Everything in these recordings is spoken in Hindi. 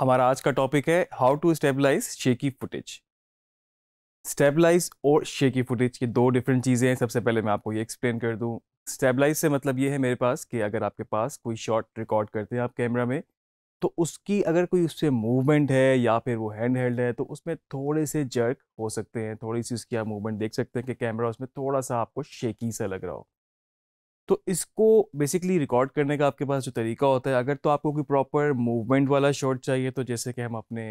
हमारा आज का टॉपिक है how to stabilize shaky footage stabilize और शेकी फुटेज की दो डिफरेंट चीज़ें हैं सबसे पहले मैं आपको ये एक्सप्लेन कर दूँ स्टेबलाइज से मतलब ये है मेरे पास कि अगर आपके पास कोई शॉट रिकॉर्ड करते हैं आप कैमरा में तो उसकी अगर कोई उससे मूवमेंट है या फिर वो हैंड हेल्ड है तो उसमें थोड़े से जर्क हो सकते हैं थोड़ी सी उसकी आप मूवमेंट देख सकते हैं कि कैमरा उसमें थोड़ा सा आपको शेकी सा लग रहा हो तो इसको बेसिकली रिकॉर्ड करने का आपके पास जो तरीका होता है अगर तो आपको कोई प्रॉपर मूवमेंट वाला शॉट चाहिए तो जैसे कि हम अपने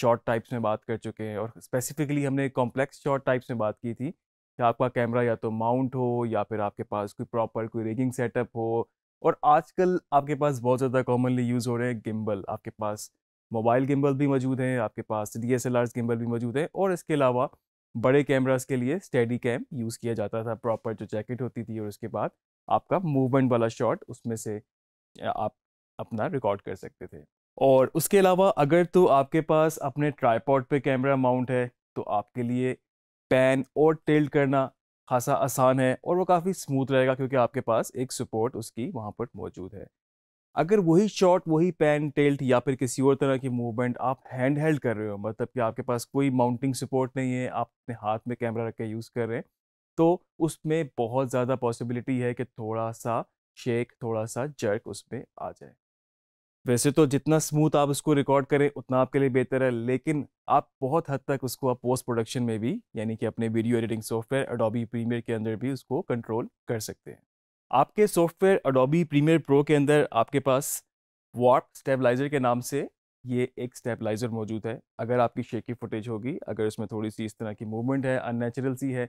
शॉट टाइप्स में बात कर चुके हैं और स्पेसिफिकली हमने कॉम्प्लेक्स शॉट टाइप्स में बात की थी कि आपका कैमरा या तो माउंट हो या फिर आपके पास कोई प्रॉपर कोई रेगिंग सेटअप हो और आजकल आपके पास बहुत ज़्यादा कॉमनली यूज़ हो रहे हैं गिम्बल आपके पास मोबाइल गिम्बल भी मौजूद हैं आपके पास डी एस गिम्बल भी मौजूद हैं और इसके अलावा बड़े कैमरास के लिए स्टेडी कैम यूज़ किया जाता था प्रॉपर जो जैकेट होती थी और उसके बाद आपका मूवमेंट वाला शॉट उसमें से आप अपना रिकॉर्ड कर सकते थे और उसके अलावा अगर तो आपके पास अपने ट्राईपॉड पे कैमरा माउंट है तो आपके लिए पैन और टेल्ट करना खासा आसान है और वो काफ़ी स्मूथ रहेगा क्योंकि आपके पास एक सपोर्ट उसकी वहाँ पर मौजूद है अगर वही शॉट वही पैन टेल्ट या फिर किसी और तरह की मूवमेंट आप हैंड हेल्ड कर रहे हो मतलब कि आपके पास कोई माउंटिंग सपोर्ट नहीं है आप अपने हाथ में कैमरा रख के यूज़ कर रहे हैं तो उसमें बहुत ज़्यादा पॉसिबिलिटी है कि थोड़ा सा शेक थोड़ा सा जर्क उसमें आ जाए वैसे तो जितना स्मूथ आप उसको रिकॉर्ड करें उतना आपके लिए बेहतर है लेकिन आप बहुत हद तक उसको आप पोस्ट प्रोडक्शन में भी यानी कि अपने video editing software Adobe Premiere के अंदर भी उसको कंट्रोल कर सकते हैं आपके सॉफ्टवेयर अडोबी प्रीमियर प्रो के अंदर आपके पास वॉट स्टेबलाइज़र के नाम से ये एक स्टेबलाइज़र मौजूद है अगर आपकी शेकी फुटेज होगी अगर उसमें थोड़ी सी इस तरह की मूवमेंट है अननेचुरल सी है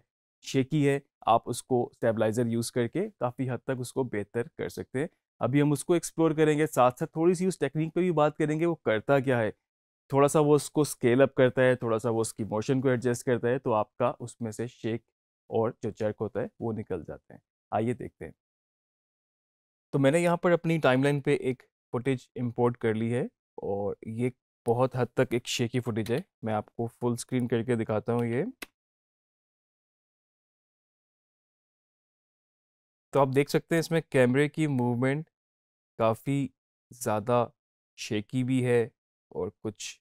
शेकी है आप उसको स्टेबलाइज़र यूज़ करके काफ़ी हद तक उसको बेहतर कर सकते हैं अभी हम उसको एक्सप्लोर करेंगे साथ साथ थोड़ी सी उस टेक्निक पर भी बात करेंगे वो करता क्या है थोड़ा सा वो उसको स्केल अप करता है थोड़ा सा वो उसकी मोशन को एडजस्ट करता है तो आपका उसमें से शेक और जो चर्क होता है वो निकल जाते हैं आइए देखते हैं तो मैंने यहाँ पर अपनी टाइमलाइन पे एक फुटेज इंपोर्ट कर ली है और ये बहुत हद तक एक शेकी फुटेज है मैं आपको फुल स्क्रीन करके दिखाता हूँ ये तो आप देख सकते हैं इसमें कैमरे की मूवमेंट काफ़ी ज़्यादा शेकी भी है और कुछ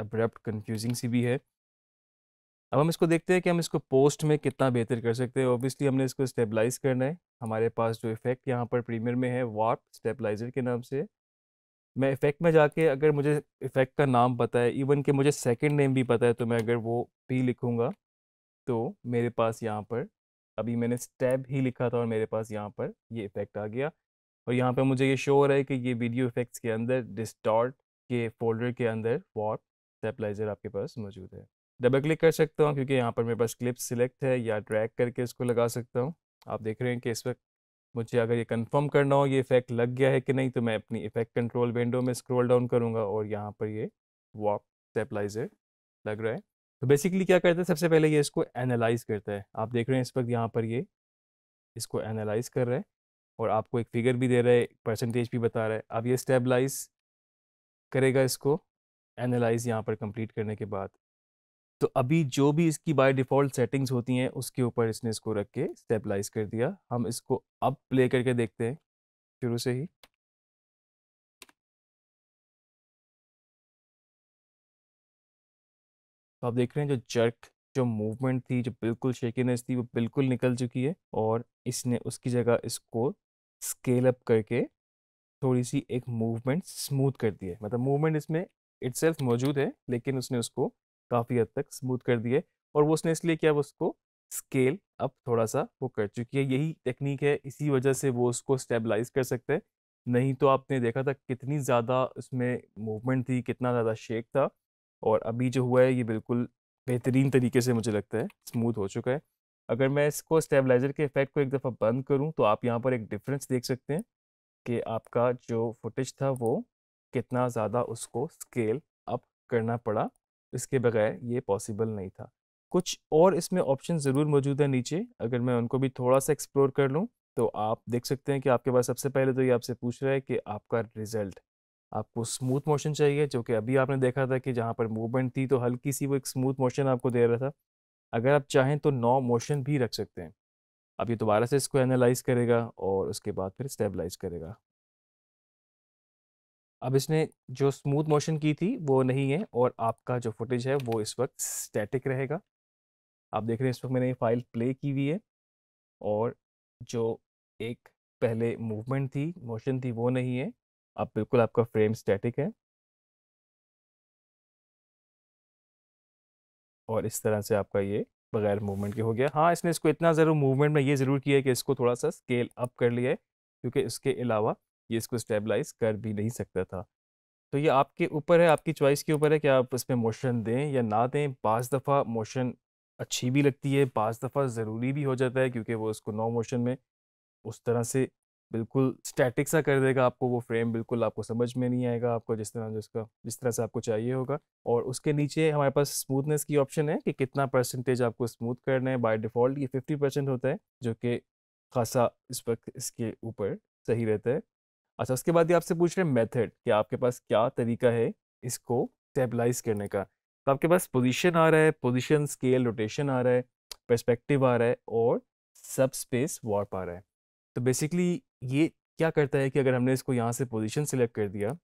एब्रप्ट कंफ्यूजिंग सी भी है अब हम इसको देखते हैं कि हम इसको पोस्ट में कितना बेहतर कर सकते हैं ऑब्वियसली हमने इसको स्टेबलाइज करना है हमारे पास जो इफेक्ट यहाँ पर प्रीमियर में है वार्प स्टेबलाइजर के नाम से मैं इफेक्ट में जाके अगर मुझे इफेक्ट का नाम पता है इवन कि मुझे सेकंड नेम भी पता है तो मैं अगर वो भी लिखूँगा तो मेरे पास यहाँ पर अभी मैंने स्टैब ही लिखा था और मेरे पास यहाँ पर ये इफेक्ट आ गया और यहाँ पर मुझे ये शो हो रहा है कि ये वीडियो इफेक्ट्स के अंदर डिस्टॉर्ट के फोल्डर के अंदर वार्प स्टेबलाइज़र आपके पास मौजूद है डबल क्लिक कर सकता हूँ क्योंकि यहाँ पर मेरे पास क्लिप सिलेक्ट है या ट्रैक करके इसको लगा सकता हूँ आप देख रहे हैं कि इस वक्त मुझे अगर ये कंफर्म करना हो ये इफेक्ट लग गया है कि नहीं तो मैं अपनी इफेक्ट कंट्रोल विंडो में स्क्रॉल डाउन करूँगा और यहाँ पर ये वॉक स्टेपलाइजर लग रहा है तो बेसिकली क्या करता है सबसे पहले ये इसको एनालाइज करता है आप देख रहे हैं इस वक्त यहाँ पर ये इसको एनालाइज कर रहा है और आपको एक फिगर भी दे रहा है परसेंटेज भी बता रहा है अब ये स्टेबलाइज करेगा इसको एनालाइज यहाँ पर कंप्लीट करने के बाद तो अभी जो भी इसकी बाय डिफ़ॉल्ट सेटिंग्स होती हैं उसके ऊपर इसने इसको रख के स्टेबलाइज कर दिया हम इसको अब प्ले करके देखते हैं शुरू से ही तो आप देख रहे हैं जो जर्क जो मूवमेंट थी जो बिल्कुल शेकीनेस थी वो बिल्कुल निकल चुकी है और इसने उसकी जगह इसको स्केल अप करके थोड़ी सी एक मूवमेंट स्मूथ कर दी है मतलब मूवमेंट इसमें इट्सेल्फ मौजूद है लेकिन उसने उसको काफ़ी हद तक स्मूथ कर दिए है और वो उसने इसलिए किया उसको स्केल अप थोड़ा सा वो कर चुकी है यही टेक्निक है इसी वजह से वो उसको स्टेबलाइज कर सकते हैं नहीं तो आपने देखा था कितनी ज़्यादा उसमें मूवमेंट थी कितना ज़्यादा शेक था और अभी जो हुआ है ये बिल्कुल बेहतरीन तरीके से मुझे लगता है स्मूथ हो चुका है अगर मैं इसको स्टेबलाइज़र के इफेक्ट को एक दफ़ा बंद करूं तो आप यहाँ पर एक डिफरेंस देख सकते हैं कि आपका जो फुटेज था वो कितना ज़्यादा उसको स्केल अप करना पड़ा इसके बगैर ये पॉसिबल नहीं था कुछ और इसमें ऑप्शन ज़रूर मौजूद है नीचे अगर मैं उनको भी थोड़ा सा एक्सप्लोर कर लूँ तो आप देख सकते हैं कि आपके पास सबसे पहले तो ये आपसे पूछ रहा है कि आपका रिजल्ट आपको स्मूथ मोशन चाहिए जो कि अभी आपने देखा था कि जहाँ पर मूवमेंट थी तो हल्की सी वो एक स्मूथ मोशन आपको दे रहा था अगर आप चाहें तो नौ मोशन भी रख सकते हैं अब ये दोबारा से इसको एनालाइज करेगा और उसके बाद फिर स्टेबलाइज करेगा अब इसने जो स्मूथ मोशन की थी वो नहीं है और आपका जो फुटेज है वो इस वक्त स्टैटिक रहेगा आप देख रहे हैं इस वक्त मैंने ये फाइल प्ले की हुई है और जो एक पहले मूवमेंट थी मोशन थी वो नहीं है अब बिल्कुल आपका फ्रेम स्टैटिक है और इस तरह से आपका ये बगैर मूवमेंट के हो गया हाँ इसने इसको इतना ज़रूर मूवमेंट में ये ज़रूर किया है कि इसको थोड़ा सा स्केल अप कर लिया है क्योंकि इसके अलावा ये इसको स्टेबलाइज कर भी नहीं सकता था तो ये आपके ऊपर है आपकी चॉइस के ऊपर है कि आप इसमें मोशन दें या ना दें पाँच दफ़ा मोशन अच्छी भी लगती है पाँच दफ़ा ज़रूरी भी हो जाता है क्योंकि वो इसको नो मोशन में उस तरह से बिल्कुल स्टैटिक सा कर देगा आपको वो फ्रेम बिल्कुल आपको समझ में नहीं आएगा आपको जिस तरह जिसका जिस तरह से आपको चाहिए होगा और उसके नीचे हमारे पास स्मूथनेस की ऑप्शन है कि कितना परसेंटेज आपको स्मूथ करना है बाय डिफ़ॉल्ट ये फिफ्टी परसेंट होता है जो कि खासा इस वक्त इसके ऊपर सही रहता है अच्छा उसके बाद ये आपसे पूछ रहे हैं मेथड कि आपके पास क्या तरीका है इसको स्टेबलाइज करने का तो आपके पास पोजीशन आ रहा है पोजीशन स्केल रोटेशन आ रहा है पर्सपेक्टिव आ रहा है और सब स्पेस वॉर्प आ रहा है तो बेसिकली ये क्या करता है कि अगर हमने इसको यहाँ से पोजिशन सिलेक्ट कर दिया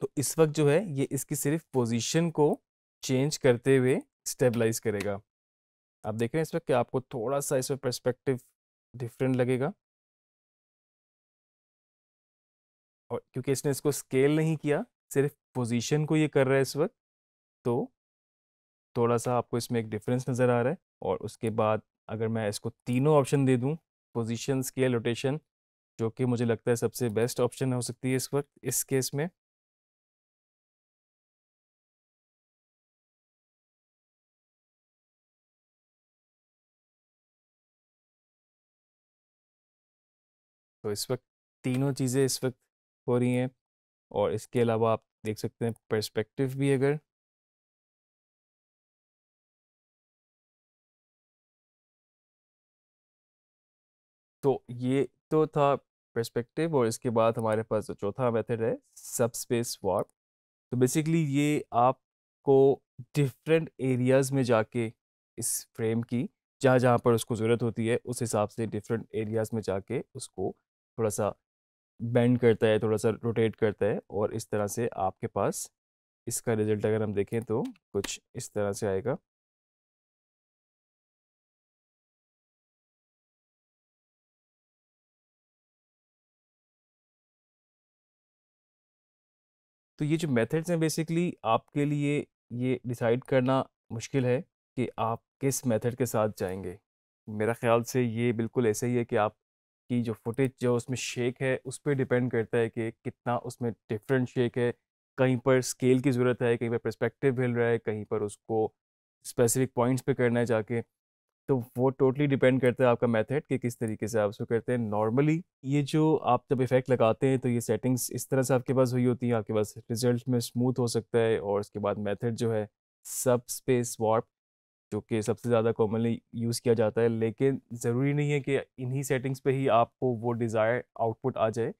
तो इस वक्त जो है ये इसकी सिर्फ पोजिशन को चेंज करते हुए स्टेबलाइज करेगा आप देख रहे हैं इस वक्त कि आपको थोड़ा सा इसमें परस्पेक्टिव डिफरेंट लगेगा और क्योंकि इसने इसको स्केल नहीं किया सिर्फ पोजीशन को ये कर रहा है इस वक्त तो थोड़ा सा आपको इसमें एक डिफरेंस नज़र आ रहा है और उसके बाद अगर मैं इसको तीनों ऑप्शन दे दूँ पोजिशन स्केल रोटेशन जो कि मुझे लगता है सबसे बेस्ट ऑप्शन हो सकती है इस वक्त इस केस में तो इस वक्त तीनों चीज़ें इस वक्त हो रही हैं और इसके अलावा आप देख सकते हैं पर्सपेक्टिव भी अगर तो ये तो था पर्सपेक्टिव और इसके बाद हमारे पास जो चौथा मेथड है सब स्पेस वार्प तो बेसिकली ये आपको डिफरेंट एरियाज़ में जाके इस फ्रेम की जहाँ जहाँ पर उसको ज़रूरत होती है उस हिसाब से डिफरेंट एरियाज़ में जाके उसको थोड़ा सा बेंड करता है थोड़ा सा रोटेट करता है और इस तरह से आपके पास इसका रिजल्ट अगर हम देखें तो कुछ इस तरह से आएगा तो ये जो मेथड्स हैं बेसिकली आपके लिए ये डिसाइड करना मुश्किल है कि आप किस मेथड के साथ जाएंगे मेरा ख्याल से ये बिल्कुल ऐसे ही है कि आप कि जो फुटेज जो उसमें शेक है उस पर डिपेंड करता है कि कितना उसमें डिफरेंट शेक है कहीं पर स्केल की ज़रूरत है कहीं पर परस्पेक्टिव मिल रहा है कहीं पर उसको स्पेसिफिक पॉइंट्स पे करना है जाके तो वो टोटली डिपेंड करता है आपका मेथड कि किस तरीके से आप उसको करते हैं नॉर्मली ये जो आप जब इफेक्ट लगाते हैं तो ये सेटिंग्स इस तरह से आपके पास हुई होती हैं आपके पास रिजल्ट में स्मूथ हो सकता है और उसके बाद मेथड जो है सब स्पेस वार्प जो कि सबसे ज़्यादा कॉमनली यूज़ किया जाता है लेकिन ज़रूरी नहीं है कि इन्हीं सेटिंग्स पे ही आपको वो डिज़ायर आउटपुट आ जाए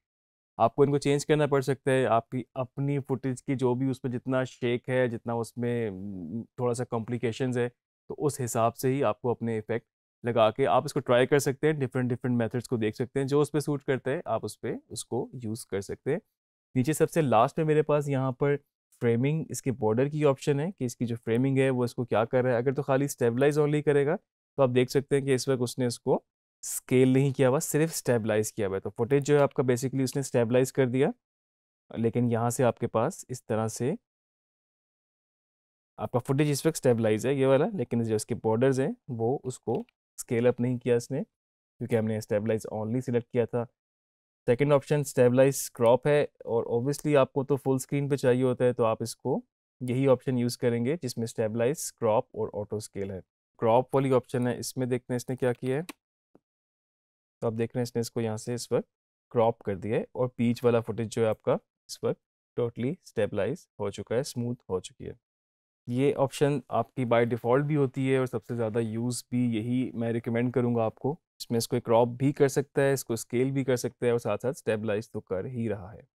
आपको इनको चेंज करना पड़ सकता है आपकी अपनी फुटेज की जो भी उसमें जितना शेक है जितना उसमें थोड़ा सा कॉम्प्लिकेशन है तो उस हिसाब से ही आपको अपने इफ़ेक्ट लगा के आप इसको ट्राई कर सकते हैं डिफरेंट डिफरेंट मेथड्स को देख सकते हैं जो उस पर सूट करता है आप उस पर उसको यूज़ कर सकते हैं नीचे सबसे लास्ट में मेरे पास यहाँ पर फ्रेमिंग इसके बॉर्डर की ऑप्शन है कि इसकी जो फ्रेमिंग है वो इसको क्या कर रहा है अगर तो खाली स्टेबलाइज ऑनली करेगा तो आप देख सकते हैं कि इस वक्त उसने इसको स्केल नहीं किया हुआ सिर्फ स्टेबलाइज किया हुआ है तो फुटेज जो है आपका बेसिकली उसने स्टेबलाइज कर दिया लेकिन यहाँ से आपके पास इस तरह से आपका फुटेज इस वक्त स्टेबलाइज है ये वाला लेकिन जो इसके बॉर्डर्स हैं वो उसको स्केल अप नहीं किया इसने क्योंकि हमने स्टेबलाइज ऑनली सिलेक्ट किया था सेकेंड ऑप्शन स्टेबलाइज क्रॉप है और ऑब्वियसली आपको तो फुल स्क्रीन पे चाहिए होता है तो आप इसको यही ऑप्शन यूज़ करेंगे जिसमें स्टेबलाइज क्रॉप और ऑटो स्केल है क्रॉप वाली ऑप्शन है इसमें देखते हैं इसने क्या किया है तो आप देख रहे हैं इसने इसको यहाँ से इस वक्त क्रॉप कर दिया है और पीच वाला फुटेज जो है आपका इस वक्त टोटली स्टेबलाइज हो चुका है स्मूथ हो चुकी है ये ऑप्शन आपकी बाय डिफ़ॉल्ट भी होती है और सबसे ज़्यादा यूज़ भी यही मैं रिकमेंड करूँगा आपको इसमें इसको क्रॉप भी कर सकता है इसको स्केल भी कर सकता है और साथ साथ स्टेबलाइज तो कर ही रहा है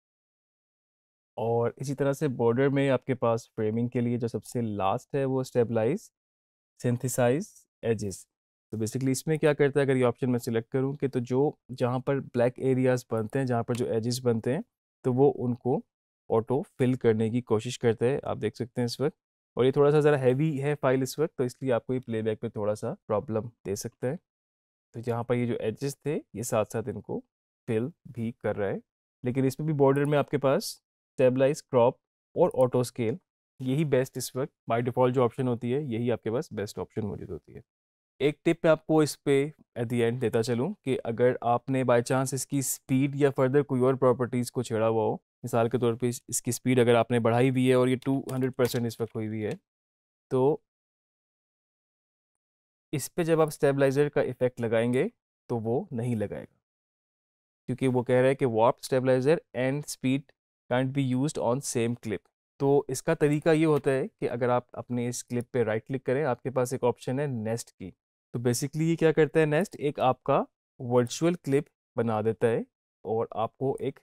और इसी तरह से बॉर्डर में आपके पास फ्रेमिंग के लिए जो सबसे लास्ट है वो स्टेबलाइज सिंथिसाइज एजेस तो बेसिकली इसमें क्या करता है अगर ये ऑप्शन मैं सिलेक्ट करूँ कि तो जो जहाँ पर ब्लैक एरियाज़ बनते हैं जहाँ पर जो एजेस बनते हैं तो वो उनको ऑटो फिल करने की कोशिश करता है आप देख सकते हैं इस वक्त और ये थोड़ा सा ज़रा हैवी है फाइल इस वक्त तो इसलिए आपको ये प्लेबैक में थोड़ा सा प्रॉब्लम दे सकता है तो यहाँ पर ये जो एजेस थे ये साथ साथ इनको फिल भी कर रहा है लेकिन इसमें भी बॉर्डर में आपके पास स्टेबलाइज क्रॉप और ऑटो स्केल यही बेस्ट इस वक्त बाई डिफ़ॉल्ट जो ऑप्शन होती है यही आपके पास बेस्ट ऑप्शन मौजूद होती है एक टिप मैं आपको इस पर एट दी एंड देता चलूँ कि अगर आपने बाई चांस इसकी स्पीड या फर्दर कोई और प्रॉपर्टीज़ को छेड़ा हुआ हो मिसाल के तौर पे इसकी स्पीड अगर आपने बढ़ाई हुई है और ये टू हंड्रेड परसेंट इस वक्त हुई हुई है तो इस पर जब आप स्टेबलाइज़र का इफ़ेक्ट लगाएंगे तो वो नहीं लगाएगा क्योंकि वो कह रहा है कि warp stabilizer and speed can't be use on same clip तो इसका तरीका ये होता है कि अगर आप अपने इस क्लिप पे राइट क्लिक करें आपके पास एक ऑप्शन है नेस्ट की तो बेसिकली ये क्या करता है नेस्ट एक आपका वर्चुअल क्लिप बना देता है और आपको एक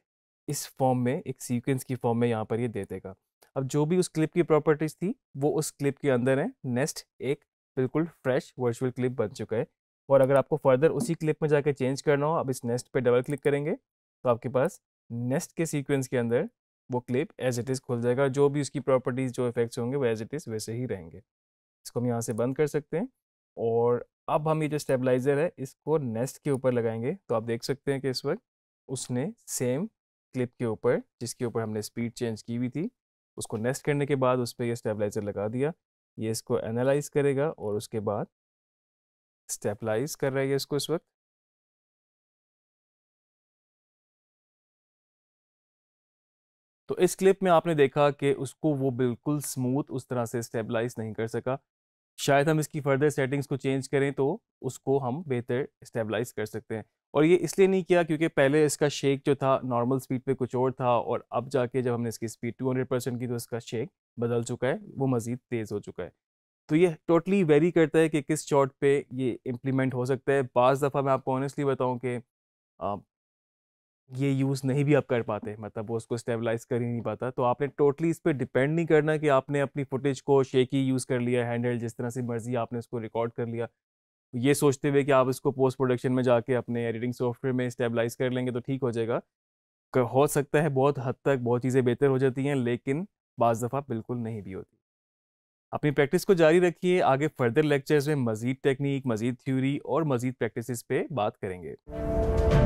इस फॉर्म में एक सीक्वेंस की फॉर्म में यहाँ पर ये दे देगा अब जो भी उस क्लिप की प्रॉपर्टीज थी वो उस क्लिप के अंदर है नेक्स्ट एक बिल्कुल फ्रेश वर्चुअल क्लिप बन चुका है और अगर आपको फर्दर उसी क्लिप में जाकर चेंज करना हो अब इस नेस्ट पे डबल क्लिक करेंगे तो आपके पास नेस्ट के सीक्वेंस के अंदर वो क्लिप एज इट इज़ खुल जाएगा जो भी उसकी प्रॉपर्टीज़ जो इफेक्ट्स होंगे वो एज इट इज़ वैसे ही रहेंगे इसको हम यहाँ से बंद कर सकते हैं और अब हम ये जो स्टेबलाइज़र है इसको नेस्ट के ऊपर लगाएंगे तो आप देख सकते हैं कि इस वक्त उसने सेम क्लिप के ऊपर जिसके ऊपर हमने स्पीड चेंज की हुई थी उसको नेस्ट करने के बाद उस पर यह स्टेबलाइज़र लगा दिया ये इसको एनालाइज करेगा और उसके बाद स्टेबलाइज कर रहा है इसको इस वक्त तो इस क्लिप में आपने देखा कि उसको वो बिल्कुल स्मूथ उस तरह से स्टेबलाइज नहीं कर सका शायद हम इसकी फर्दर सेटिंग्स को चेंज करें तो उसको हम बेहतर स्टेबलाइज कर सकते हैं और ये इसलिए नहीं किया क्योंकि पहले इसका शेक जो था नॉर्मल स्पीड पे कुछ और था और अब जाके जब हमने इसकी स्पीड 200 परसेंट की तो इसका शेक बदल चुका है वो मज़ीद तेज़ हो चुका है तो ये टोटली वेरी करता है कि किस शॉट पे ये इम्प्लीमेंट हो सकता है बज़ दफ़ा मैं आपको ऑनेस्टली बताऊँ कि ये यूज़ नहीं भी आप कर पाते मतलब वो उसको स्टेबलाइज कर ही नहीं पाता तो आपने टोटली इस पर डिपेंड नहीं करना कि आपने अपनी फुटेज को शेक ही यूज़ कर लिया हैंडल जिस तरह से मर्जी आपने उसको रिकॉर्ड कर लिया ये सोचते हुए कि आप इसको पोस्ट प्रोडक्शन में जाके अपने एडिटिंग सॉफ्टवेयर में स्टेबलाइज कर लेंगे तो ठीक हो जाएगा हो सकता है बहुत हद तक बहुत चीज़ें बेहतर हो जाती हैं लेकिन बाज़ दफ़ा बिल्कुल नहीं भी होती अपनी प्रैक्टिस को जारी रखिए आगे फर्दर लेक्चर्स में मज़ीद टेक्निक मज़ीद थ्योरी और मज़ीद प्रैक्टिस पे बात करेंगे